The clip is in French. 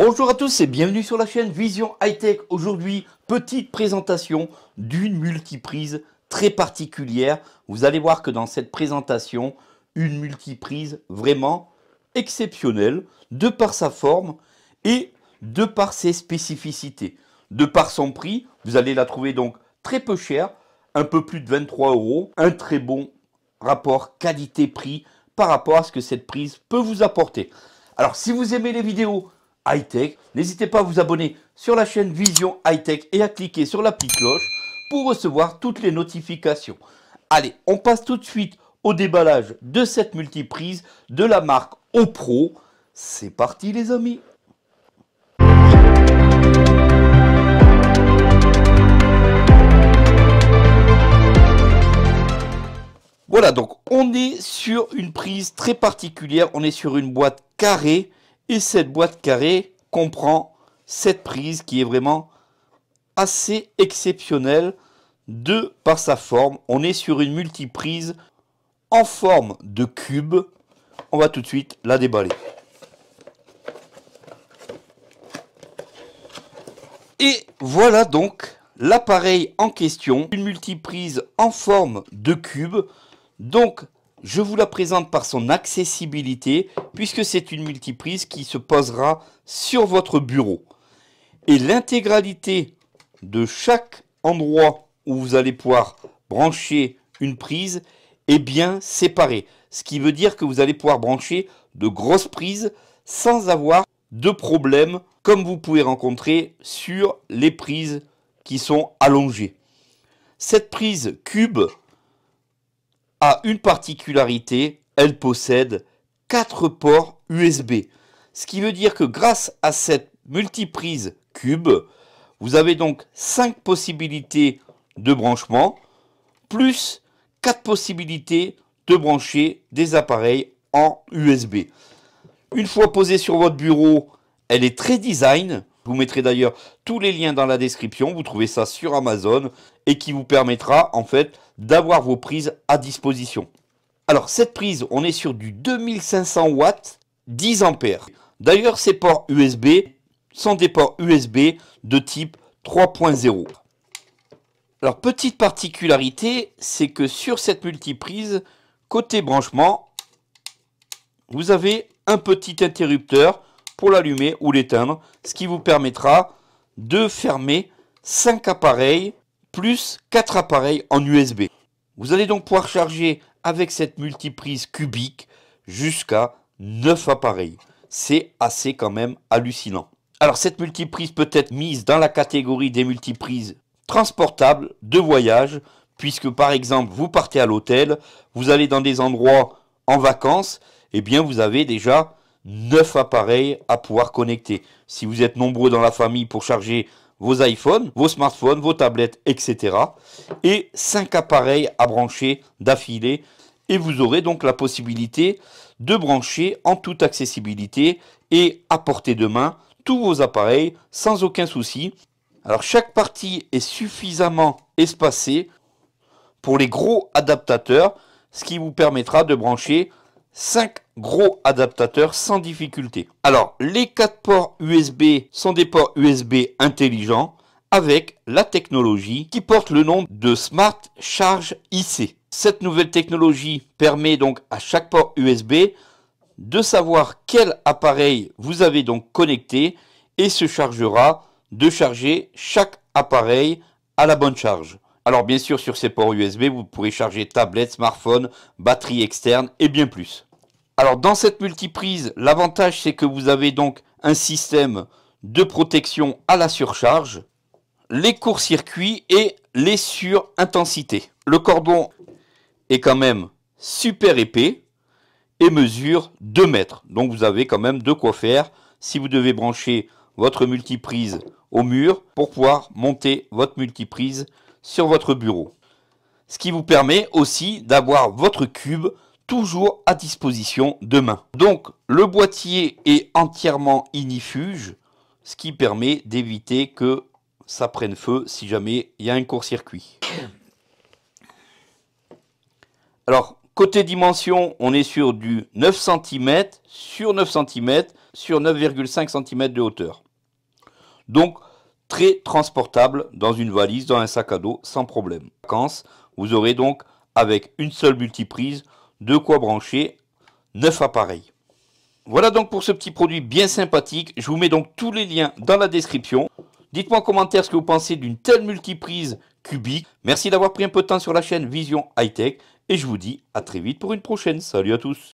Bonjour à tous et bienvenue sur la chaîne Vision tech Aujourd'hui, petite présentation d'une multiprise très particulière. Vous allez voir que dans cette présentation, une multiprise vraiment exceptionnelle de par sa forme et de par ses spécificités. De par son prix, vous allez la trouver donc très peu chère, un peu plus de 23 euros, un très bon rapport qualité-prix par rapport à ce que cette prise peut vous apporter. Alors si vous aimez les vidéos tech N'hésitez pas à vous abonner sur la chaîne Vision High-Tech et à cliquer sur la petite cloche pour recevoir toutes les notifications. Allez, on passe tout de suite au déballage de cette multiprise de la marque OPRO. C'est parti les amis Voilà, donc on est sur une prise très particulière, on est sur une boîte carrée et cette boîte carrée comprend cette prise qui est vraiment assez exceptionnelle de par sa forme. On est sur une multiprise en forme de cube. On va tout de suite la déballer. Et voilà donc l'appareil en question, une multiprise en forme de cube. Donc je vous la présente par son accessibilité, puisque c'est une multiprise qui se posera sur votre bureau. Et l'intégralité de chaque endroit où vous allez pouvoir brancher une prise est bien séparée. Ce qui veut dire que vous allez pouvoir brancher de grosses prises sans avoir de problème comme vous pouvez rencontrer sur les prises qui sont allongées. Cette prise cube a une particularité, elle possède quatre ports USB. Ce qui veut dire que grâce à cette multiprise cube, vous avez donc 5 possibilités de branchement, plus 4 possibilités de brancher des appareils en USB. Une fois posée sur votre bureau, elle est très design vous mettrez d'ailleurs tous les liens dans la description, vous trouvez ça sur Amazon et qui vous permettra en fait d'avoir vos prises à disposition. Alors cette prise, on est sur du 2500 watts, 10 ampères. D'ailleurs ces ports USB sont des ports USB de type 3.0. Alors petite particularité, c'est que sur cette multiprise, côté branchement, vous avez un petit interrupteur pour l'allumer ou l'éteindre, ce qui vous permettra de fermer 5 appareils plus 4 appareils en USB. Vous allez donc pouvoir charger avec cette multiprise cubique jusqu'à 9 appareils. C'est assez quand même hallucinant. Alors cette multiprise peut être mise dans la catégorie des multiprises transportables de voyage, puisque par exemple vous partez à l'hôtel, vous allez dans des endroits en vacances, et eh bien vous avez déjà 9 appareils à pouvoir connecter. Si vous êtes nombreux dans la famille pour charger vos iPhones, vos smartphones, vos tablettes, etc. Et 5 appareils à brancher d'affilée. Et vous aurez donc la possibilité de brancher en toute accessibilité et à portée de main tous vos appareils sans aucun souci. Alors chaque partie est suffisamment espacée pour les gros adaptateurs, ce qui vous permettra de brancher 5 gros adaptateur sans difficulté. Alors, les quatre ports USB sont des ports USB intelligents avec la technologie qui porte le nom de Smart Charge IC. Cette nouvelle technologie permet donc à chaque port USB de savoir quel appareil vous avez donc connecté et se chargera de charger chaque appareil à la bonne charge. Alors bien sûr sur ces ports USB vous pourrez charger tablette, smartphone, batterie externe et bien plus. Alors dans cette multiprise, l'avantage c'est que vous avez donc un système de protection à la surcharge, les courts-circuits et les surintensités. Le cordon est quand même super épais et mesure 2 mètres. Donc vous avez quand même de quoi faire si vous devez brancher votre multiprise au mur pour pouvoir monter votre multiprise sur votre bureau. Ce qui vous permet aussi d'avoir votre cube toujours à disposition demain. Donc le boîtier est entièrement inifuge, ce qui permet d'éviter que ça prenne feu si jamais il y a un court-circuit. Alors côté dimension, on est sur du 9 cm sur 9 cm sur 9,5 cm de hauteur. Donc très transportable dans une valise, dans un sac à dos, sans problème. Vacances, vous aurez donc avec une seule multiprise de quoi brancher 9 appareils. Voilà donc pour ce petit produit bien sympathique. Je vous mets donc tous les liens dans la description. Dites-moi en commentaire ce que vous pensez d'une telle multiprise cubique. Merci d'avoir pris un peu de temps sur la chaîne Vision Hightech. Tech et je vous dis à très vite pour une prochaine. Salut à tous